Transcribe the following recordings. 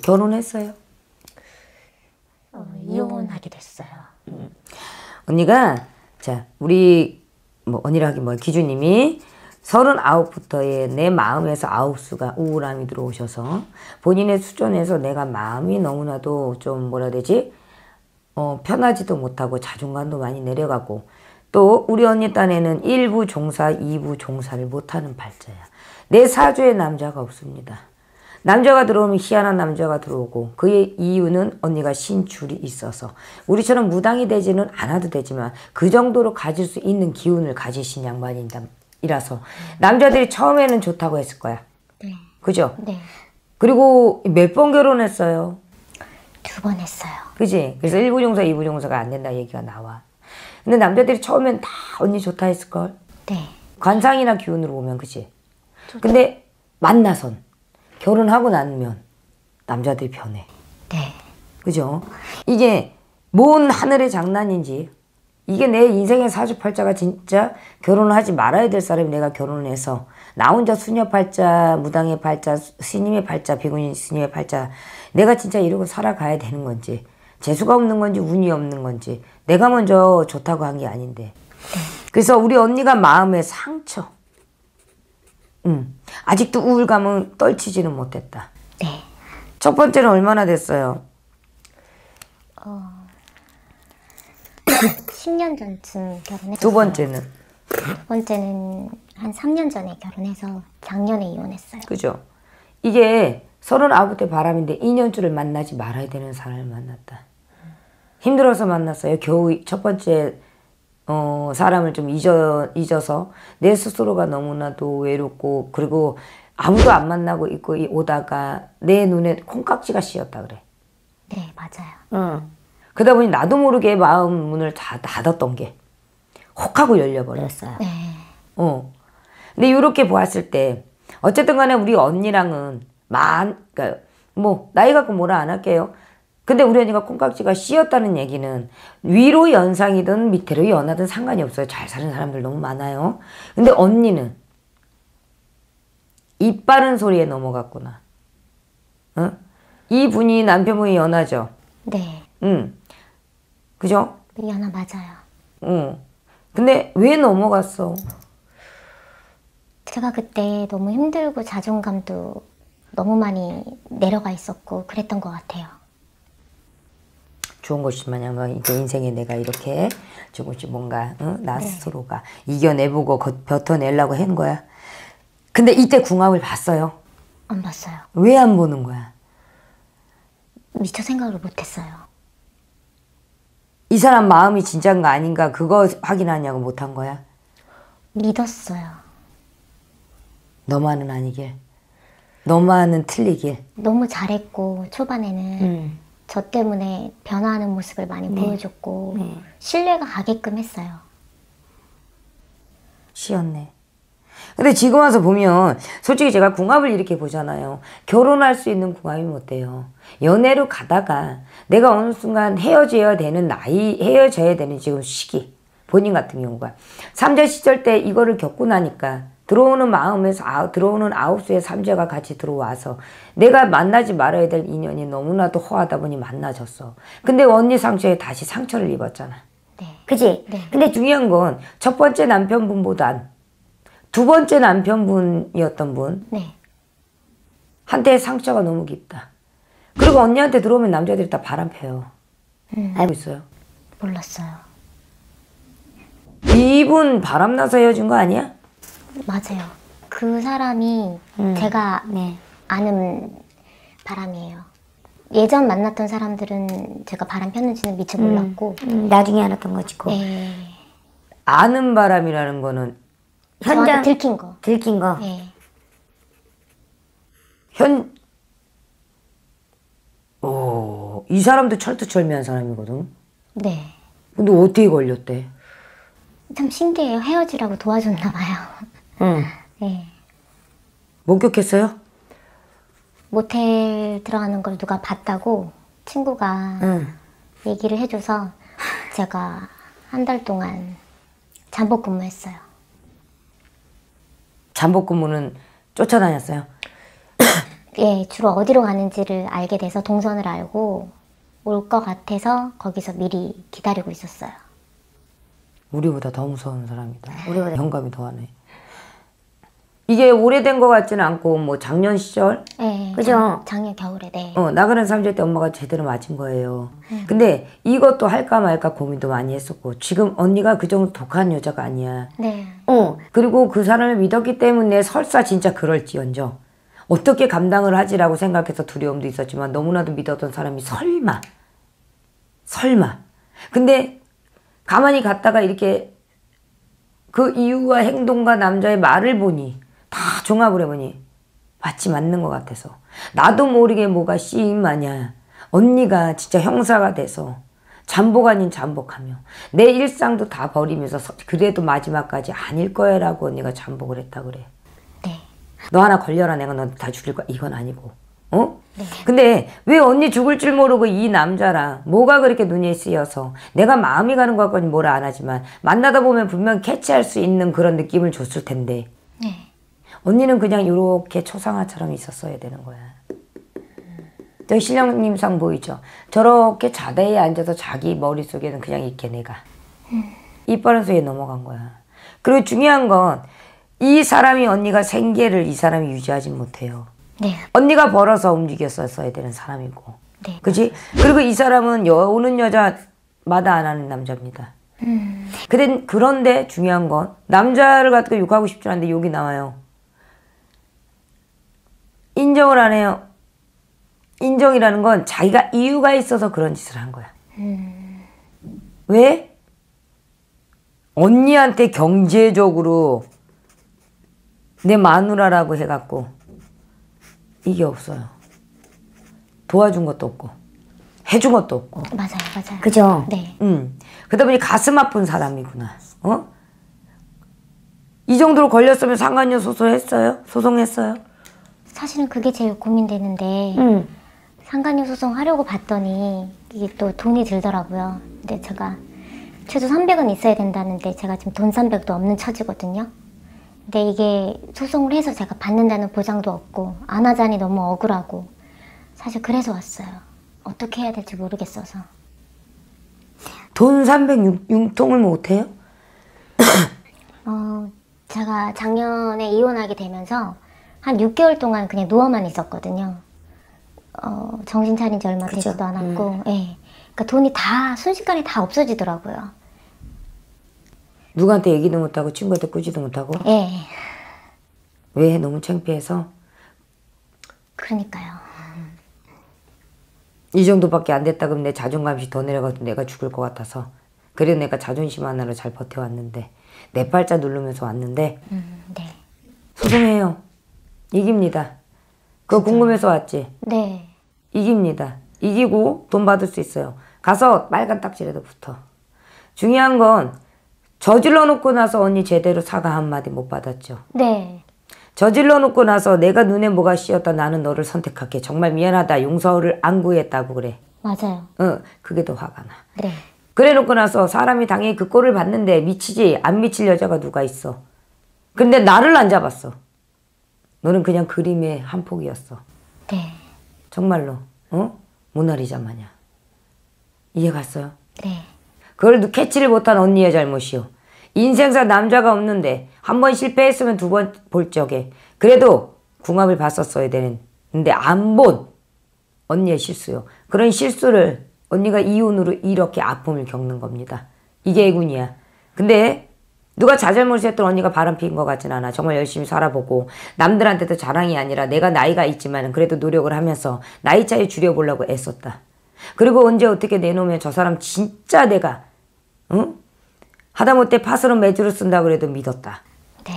결혼했어요? 어, 이혼하게 됐어요. 음. 언니가 자 우리 뭐 언니라 하긴 뭐 기주님이 서른아홉부터의 내 마음에서 아홉 수가 우울함이 들어오셔서 본인의 수전에서 내가 마음이 너무나도 좀 뭐라 되지 어, 편하지도 못하고 자존감도 많이 내려가고 또 우리 언니 딴에는 1부 종사, 2부 종사를 못하는 발자야. 내 사주에 남자가 없습니다. 남자가 들어오면 희한한 남자가 들어오고 그의 이유는 언니가 신줄이 있어서 우리처럼 무당이 되지는 않아도 되지만 그 정도로 가질 수 있는 기운을 가지신 양반이라서 남자들이 처음에는 좋다고 했을 거야. 네. 그죠? 네. 그리고 몇 번 결혼했어요? 두 번 했어요. 그지? 그래서 1부 종사, 2부 종사가 안 된다 얘기가 나와. 근데 남자들이 처음엔 다 언니 좋다 했을걸? 네. 관상이나 기운으로 보면 그지? 근데 만나선 결혼하고 나면 남자들이 변해. 네. 그죠? 이게 뭔 하늘의 장난인지 이게 내 인생의 사주팔자가 진짜 결혼을 하지 말아야 될 사람이 내가 결혼을 해서 나 혼자 수녀 팔자, 무당의 팔자, 스님의 팔자, 비구니 스님의 팔자 내가 진짜 이러고 살아가야 되는 건지 재수가 없는 건지 운이 없는 건지 내가 먼저 좋다고 한 게 아닌데 네. 그래서 우리 언니가 마음의 상처 아직도 우울감은 떨치지는 못했다. 네. 첫 번째는 얼마나 됐어요? 어... 10년 전쯤 결혼했어요. 두 번째는? 두 번째는 한 3년 전에 결혼해서 작년에 이혼했어요. 그죠? 이게 서른아홉 대 바람인데 2년주를 만나지 말아야 되는 사람을 만났다. 힘들어서 만났어요. 겨우 첫 번째 어, 사람을 좀 잊어, 잊어서 내 스스로가 너무나도 외롭고 그리고 아무도 안 만나고 있고 이 오다가 내 눈에 콩깍지가 씌었다 그래. 네, 맞아요. 응. 그러다 보니 나도 모르게 마음 문을 다 닫았던 게 혹하고 열려버렸어요. 네. 어. 근데 이렇게 보았을 때 어쨌든 간에 우리 언니랑은 만, 그러니까 뭐 나이 갖고 뭐라 안 할게요. 근데 우리 언니가 콩깍지가 씌었다는 얘기는 위로 연상이든 밑으로 연하든 상관이 없어요. 잘 사는 사람들 너무 많아요. 근데 언니는 이 바른 소리에 넘어갔구나. 어? 이 분이 남편분이 연하죠? 네. 응. 그죠? 연하 맞아요. 응. 근데 왜 넘어갔어? 제가 그때 너무 힘들고 자존감도 너무 많이 내려가 있었고 그랬던 것 같아요. 좋은 것이 마냥 이제 인생에 내가 이렇게 조금씩 뭔가 응? 나 네. 스스로가 이겨내보고 겉, 벼터내려고 한 거야. 근데 이때 궁합을 봤어요? 안 봤어요. 왜 안 보는 거야? 미처 생각을 못했어요. 이 사람 마음이 진짠가 아닌가 그거 확인하냐고 못한 거야? 믿었어요. 너만은 아니길. 너만은 틀리길. 너무 잘했고 초반에는 음. 저 때문에 변화하는 모습을 많이 네. 보여줬고 네. 신뢰가 가게끔 했어요. 쉬었네. 근데 지금 와서 보면 솔직히 제가 궁합을 이렇게 보잖아요. 결혼할 수 있는 궁합이면 어때요? 연애로 가다가 내가 어느 순간 헤어져야 되는 나이, 헤어져야 되는 지금 시기. 본인 같은 경우가. 3자 시절 때 이거를 겪고 나니까 들어오는 마음에서 아, 들어오는 아홉 수의 삼재가 같이 들어와서 내가 만나지 말아야 될 인연이 너무나도 허하다 보니 만나졌어. 근데 언니 상처에 다시 상처를 입었잖아. 네. 그지? 네. 근데 중요한 건 첫 번째 남편분보단 두 번째 남편분이었던 분 네. 한테 상처가 너무 깊다. 그리고 언니한테 들어오면 남자들이 다 바람 펴요. 음. 알고 있어요? 몰랐어요. 이분 바람나서 헤어진 거 아니야? 맞아요. 그 사람이 음. 제가 네. 아는 바람이에요. 예전 만났던 사람들은 제가 바람 폈는지는 미처 음. 몰랐고 음, 나중에 알았던 거지고 네. 아는 바람이라는 거는 현장 들킨 거. 들킨 거. 네. 현 오, 이 사람도 철두철미한 사람이거든. 네. 근데 어떻게 걸렸대? 참 신기해요. 헤어지라고 도와줬나 봐요. 응. 네. 목격했어요? 모텔 들어가는 걸 누가 봤다고 친구가 응. 얘기를 해줘서 제가 한 달 동안 잠복 근무했어요. 잠복 근무는 쫓아다녔어요? 예, 주로 어디로 가는지를 알게 돼서 동선을 알고 올 것 같아서 거기서 미리 기다리고 있었어요. 우리보다 더 무서운 사람이다. 우리보다 영감이 더하네. 이게 오래된 것 같지는 않고 뭐 작년 시절? 네. 그죠? 작년 겨울에 네. 어 나그네 삼재 때 엄마가 제대로 맞은 거예요. 네. 근데 이것도 할까 말까 고민도 많이 했었고 지금 언니가 그 정도 독한 여자가 아니야. 네. 어 그리고 그 사람을 믿었기 때문에 설사 진짜 그럴지언정 어떻게 감당을 하지라고 생각해서 두려움도 있었지만 너무나도 믿었던 사람이 설마 설마 근데 가만히 갔다가 이렇게 그 이유와 행동과 남자의 말을 보니 다 종합을 해보니 마치 맞는 것 같아서 나도 모르게 뭐가 씨인 마냐 언니가 진짜 형사가 돼서 잠복 아닌 잠복하며 내 일상도 다 버리면서 그래도 마지막까지 아닐 거야 라고 언니가 잠복을 했다 그래 네. 너 하나 걸려라 내가 너다 죽일 거야 이건 아니고 어? 네. 근데 왜 언니 죽을 줄 모르고 이 남자랑 뭐가 그렇게 눈이 쓰여서 내가 마음이 가는 것 같거니 뭐라 안 하지만 만나다 보면 분명 캐치할 수 있는 그런 느낌을 줬을 텐데 언니는 그냥 이렇게 초상화처럼 있었어야 되는 거야. 저 신령님상 보이죠? 저렇게 자대에 앉아서 자기 머릿속에는 그냥 있게 내가. 이빨은 속에 넘어간 거야. 그리고 중요한 건 이 사람이 언니가 생계를 이 사람이 유지하지 못해요. 네. 언니가 벌어서 움직였어야 되는 사람이고. 네. 그지 그리고 이 사람은 여, 오는 여자마다 안 하는 남자입니다. 음. 그런데 중요한 건 남자를 갖고 욕하고 싶지 않은데 욕이 나와요. 인정을 안 해요. 인정이라는 건 자기가 이유가 있어서 그런 짓을 한 거야. 음. 왜? 언니한테 경제적으로 내 마누라라고 해갖고 이게 없어요. 도와준 것도 없고 해준 것도 없고 맞아요 맞아요 그죠? 네 음. 그러다 보니 가슴 아픈 사람이구나 어? 이 정도로 걸렸으면 상관녀 소송했어요? 소송했어요? 사실은 그게 제일 고민되는데 음. 상간료 소송 하려고 봤더니 이게 또 돈이 들더라고요. 근데 제가 최소 300은 있어야 된다는데 제가 지금 돈 300도 없는 처지거든요. 근데 이게 소송을 해서 제가 받는다는 보장도 없고 안 하자니 너무 억울하고 사실 그래서 왔어요. 어떻게 해야 될지 모르겠어서. 돈 300 융통을 못해요? 어, 제가 작년에 이혼하게 되면서 한 6개월 동안 그냥 누워만 있었거든요. 어, 정신 차린 지 얼마 그쵸? 되지도 음. 않았고, 음. 예. 그니까 돈이 다 순식간에 다 없어지더라고요. 누구한테 얘기도 못하고 친구한테 꾸지도 못하고? 예. 왜 너무 창피해서? 그러니까요. 이 정도밖에 안 됐다 그럼 내 자존감이 더 내려가서 내가 죽을 것 같아서 그래 내가 자존심 하나로 잘 버텨왔는데 내 네 팔자 누르면서 왔는데 음, 네. 소송해요. 이깁니다. 그거 진짜? 궁금해서 왔지? 네. 이깁니다. 이기고 돈 받을 수 있어요. 가서 빨간 딱지라도 붙어. 중요한 건 저질러 놓고 나서 언니 제대로 사과 한마디 못 받았죠. 네. 저질러 놓고 나서 내가 눈에 뭐가 씌었다 나는 너를 선택할게. 정말 미안하다. 용서를 안 구했다고 그래. 맞아요. 어, 그게 더 화가 나. 네. 그래 놓고 나서 사람이 당연히 그 꼴을 봤는데 미치지 안 미칠 여자가 누가 있어. 근데 나를 안 잡았어. 너는 그냥 그림의 한 폭이었어. 네. 정말로. 어? 모나리자 마냥. 이해 갔어요? 네. 그걸 캐치를 못한 언니의 잘못이요. 인생사 남자가 없는데 한 번 실패했으면 두 번 볼 적에 그래도 궁합을 봤었어야 되는 근데 안 본 언니의 실수요. 그런 실수를 언니가 이혼으로 이렇게 아픔을 겪는 겁니다. 이게 애군이야. 근데 누가 자잘못했던 언니가 바람피운것 같진 않아. 정말 열심히 살아보고 남들한테도 자랑이 아니라 내가 나이가 있지만 그래도 노력을 하면서 나이 차이 줄여보려고 애썼다. 그리고 언제 어떻게 내놓으면 저 사람 진짜 내가 응? 하다못해 파스로 매주로 쓴다 그래도 믿었다. 네.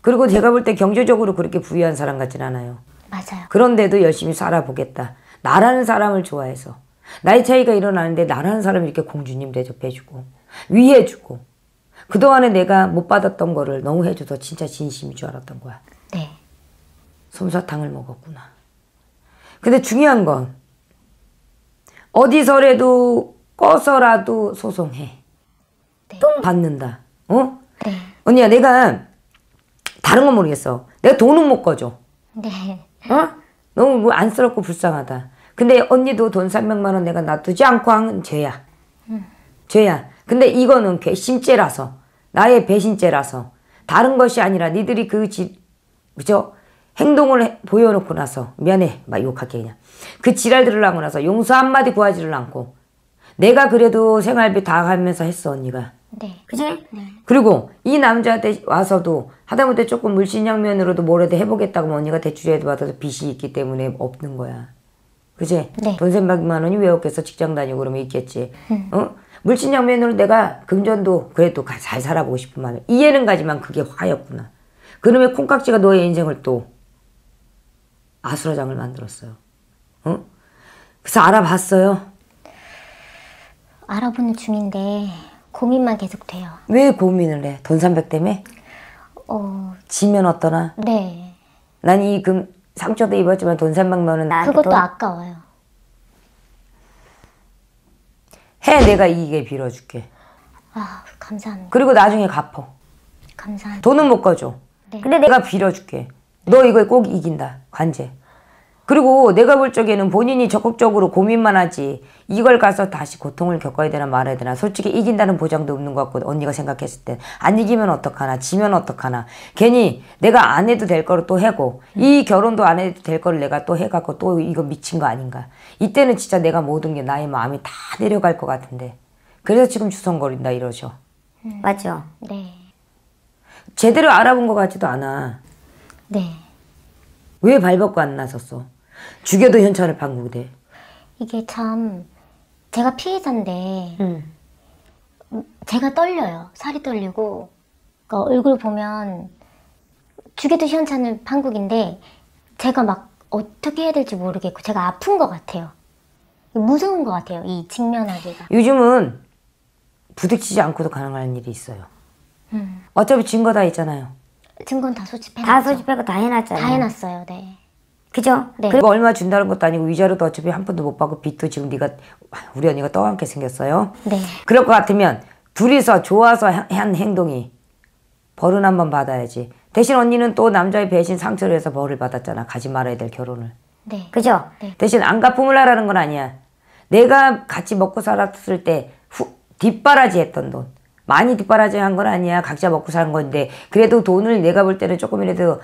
그리고 제가 볼 때 경제적으로 그렇게 부유한 사람 같진 않아요. 맞아요. 그런데도 열심히 살아보겠다. 나라는 사람을 좋아해서 나이 차이가 일어나는데 나라는 사람 이렇게 공주님 대접해주고 위해주고 그동안에 내가 못 받았던 거를 너무 해줘서 진짜 진심인 줄 알았던 거야. 네. 솜사탕을 먹었구나. 근데 중요한 건 어디서라도 꺼서라도 소송해. 네. 받는다. 어? 네. 언니야 내가 다른 건 모르겠어. 내가 돈은 못 꺼줘. 네. 어? 너무 뭐 안쓰럽고 불쌍하다. 근데 언니도 돈 300만 원 내가 놔두지 않고 한 죄야. 음. 죄야. 근데 이거는 괘씸죄라서 나의 배신죄라서 다른 것이 아니라 니들이 그 지, 그죠? 행동을 해, 보여놓고 나서 미안해 막 욕할게 그냥 그 지랄들을 하고 나서 용서 한마디 구하지를 않고 내가 그래도 생활비 다 하면서 했어 언니가 네 그지? 네. 그리고 이 남자한테 와서도 하다못해 조금 물신양면으로도 뭐라도 해보겠다고 하 언니가 대출해도 받아서 빚이 있기 때문에 없는 거야 그지? 네. 돈 300만 원이 왜 없겠어 직장 다니고 그러면 있겠지 응. 음. 어? 물질 양면으로 내가 금전도 그래도 잘 살아보고 싶은 마음 이해는 가지만 그게 화였구나. 그놈의 콩깍지가 너의 인생을 또 아수라장을 만들었어요. 어? 그래서 알아봤어요. 알아보는 중인데 고민만 계속돼요. 왜 고민을 해? 돈300 때문에? 어... 지면 어떠나? 네. 난이금 상처도 입었지만 돈 300만 원은 그것도 돈... 아까워요. 해 내가 이게 빌어줄게 아 감사합니다 그리고 나중에 갚어 감사합니다 돈은 못 꺼줘 네. 근데 내가 빌어줄게 너 이거 꼭 이긴다 관제 그리고 내가 볼 적에는 본인이 적극적으로 고민만 하지 이걸 가서 다시 고통을 겪어야 되나 말아야 되나 솔직히 이긴다는 보장도 없는 것 같고 언니가 생각했을 때 안 이기면 어떡하나 지면 어떡하나 괜히 내가 안 해도 될 거를 또 해고 이 결혼도 안 해도 될 거를 내가 또 해갖고 또 이거 미친 거 아닌가 이때는 진짜 내가 모든 게 나의 마음이 다 내려갈 것 같은데 그래서 지금 주성거린다 이러죠 음. 맞죠? 네 제대로 알아본 것 같지도 않아 네왜 발벗고 안 나섰어? 죽여도 현찰을 반국돼. 이게 참 제가 피해자인데 음. 제가 떨려요. 살이 떨리고 그러니까 얼굴 보면 죽여도 현찰은 판국인데 제가 막 어떻게 해야 될지 모르겠고 제가 아픈 것 같아요. 무서운 것 같아요. 이 직면하기가. 요즘은 부딪히지 않고도 가능한 일이 있어요. 음. 어차피 증거 다 있잖아요. 증거는 다 소집해. 다 소집하고 다 해놨잖아요. 다 해놨어요. 네. 그죠? 네. 그리고 얼마 준다는 것도 아니고 위자료도 어차피 한번도못 받고 빚도 지금 네가 우리 언니가 떠안게 생겼어요. 네. 그럴 것 같으면 둘이서 좋아서 한 행동이 벌은 한 번 받아야지. 대신 언니는 또 남자의 배신 상처를 해서 벌을 받았잖아. 가지 말아야 될 결혼을. 네. 그죠? 네. 대신 안 갚음을 하라는 건 아니야. 내가 같이 먹고 살았을 때 후, 뒷바라지 했던 돈. 많이 뒷바라지 한 건 아니야. 각자 먹고 사는 건데. 그래도 돈을 내가 볼 때는 조금이라도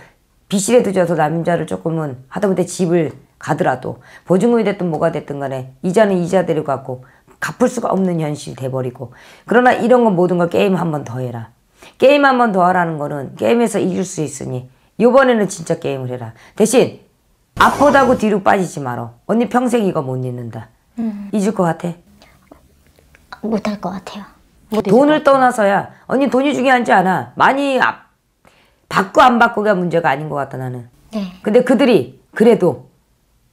빚이라도 져서 남자를 조금은 하다못해 집을 가더라도 보증금이 됐든 뭐가 됐든 간에 이자는 이자대로 갖고 갚을 수가 없는 현실이 돼버리고 그러나 이런 건 모든 걸 게임 한 번 더 해라 게임 한 번 더 하라는 거는 게임에서 이길 수 있으니 이번에는 진짜 게임을 해라 대신 앞보다고 뒤로 빠지지 말어 언니 평생 이거 못 잊는다 음. 잊을 것 같아? 못할 것 같아요 돈을 떠나서야 언니 돈이 중요한지 않아 많이 앞 아, 받고 안 받고가 문제가 아닌 것 같다 나는. 네. 근데 그들이 그래도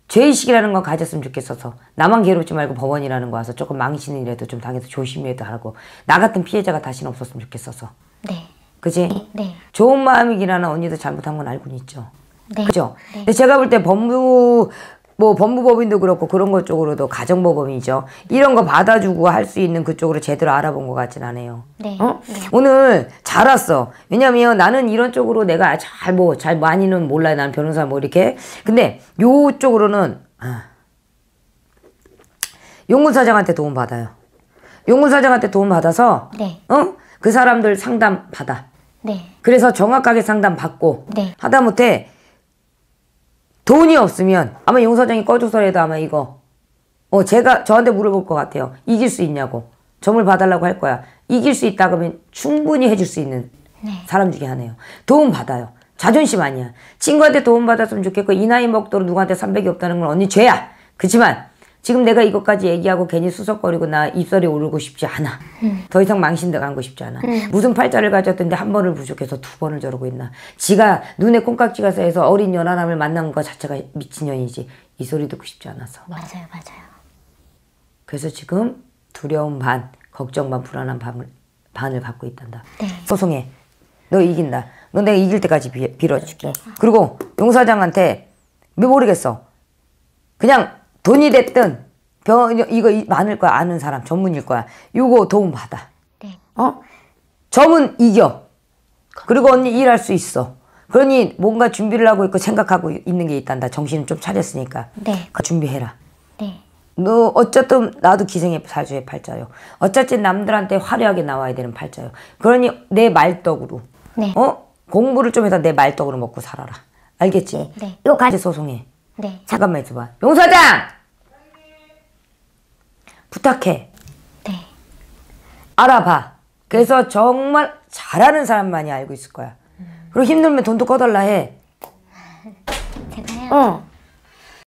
죄의식이라는 건 가졌으면 좋겠어서 나만 괴롭지 말고 법원이라는 거 와서 조금 망신이라도 좀 당해서 조심해도 하고 나 같은 피해자가 다시는 없었으면 좋겠어서. 네. 그지? 네, 네. 좋은 마음이기라는 언니도 잘못한 건 알고는 있죠. 네. 그죠? 네. 근데 제가 볼 때 법무 뭐 법무법인도 그렇고 그런 것 쪽으로도 가정법원이죠. 이런 거 받아주고 할 수 있는 그쪽으로 제대로 알아본 것 같진 않아요. 네. 어? 네. 오늘 잘 왔어. 왜냐면 나는 이런 쪽으로 내가 잘 뭐잘 뭐, 많이는 몰라요. 나는 변호사 뭐 이렇게. 근데 요 쪽으로는 아. 용군 사장한테 도움 받아요. 용군 사장한테 도움 받아서 네. 어? 그 사람들 상담 받아. 네. 그래서 정확하게 상담 받고 네. 하다못해 돈이 없으면 아마 용사장이 꺼줘서라도 아마 이거 어 제가 저한테 물어볼 것 같아요. 이길 수 있냐고 점을 봐달라고 할 거야. 이길 수 있다 그러면 충분히 해줄 수 있는 네. 사람 중에 하나예요. 도움 받아요. 자존심 아니야. 친구한테 도움 받았으면 좋겠고 이 나이 먹도록 누구한테 300이 없다는 건 언니 죄야. 그지만 지금 내가 이것까지 얘기하고 괜히 수석거리고 나 입술이 오르고 싶지 않아. 음. 더 이상 망신당하고 싶지 않아. 음. 무슨 팔자를 가졌던데 한 번을 부족해서 두 번을 저러고 있나. 지가 눈에 콩깍지가 쌓여서 어린 연하남을 만난 것 자체가 미친년이지. 이 소리 듣고 싶지 않아서. 맞아요, 맞아요. 그래서 지금 두려움 반, 걱정 반, 불안한 반을, 반을 갖고 있단다. 네. 소송해. 너 이긴다. 너 내가 이길 때까지 빌어줄게. 아. 그리고 용사장한테 왜 모르겠어. 그냥 돈이 됐든 병 이거 많을 거야 아는 사람 전문일 거야 요거 도움 받아 네. 어 점은 이겨 그리고 언니 일할 수 있어 그러니 뭔가 준비를 하고 있고 생각하고 있는 게 있단다 정신을 좀 차렸으니까 네. 그 준비해라 네. 너 어쨌든 나도 기생의 사주의 팔자요 어쨌든 남들한테 화려하게 나와야 되는 팔자요 그러니 내 말떡으로 네. 어 공부를 좀 해서 내 말떡으로 먹고 살아라 알겠지 네. 네. 요까지 소송해 네. 잠깐만 있어봐 용사장 부탁해. 네. 알아봐. 그래서 정말 잘하는 사람만이 알고 있을 거야. 그리고 힘들면 돈도 꺼달라 해. 제가요? 어.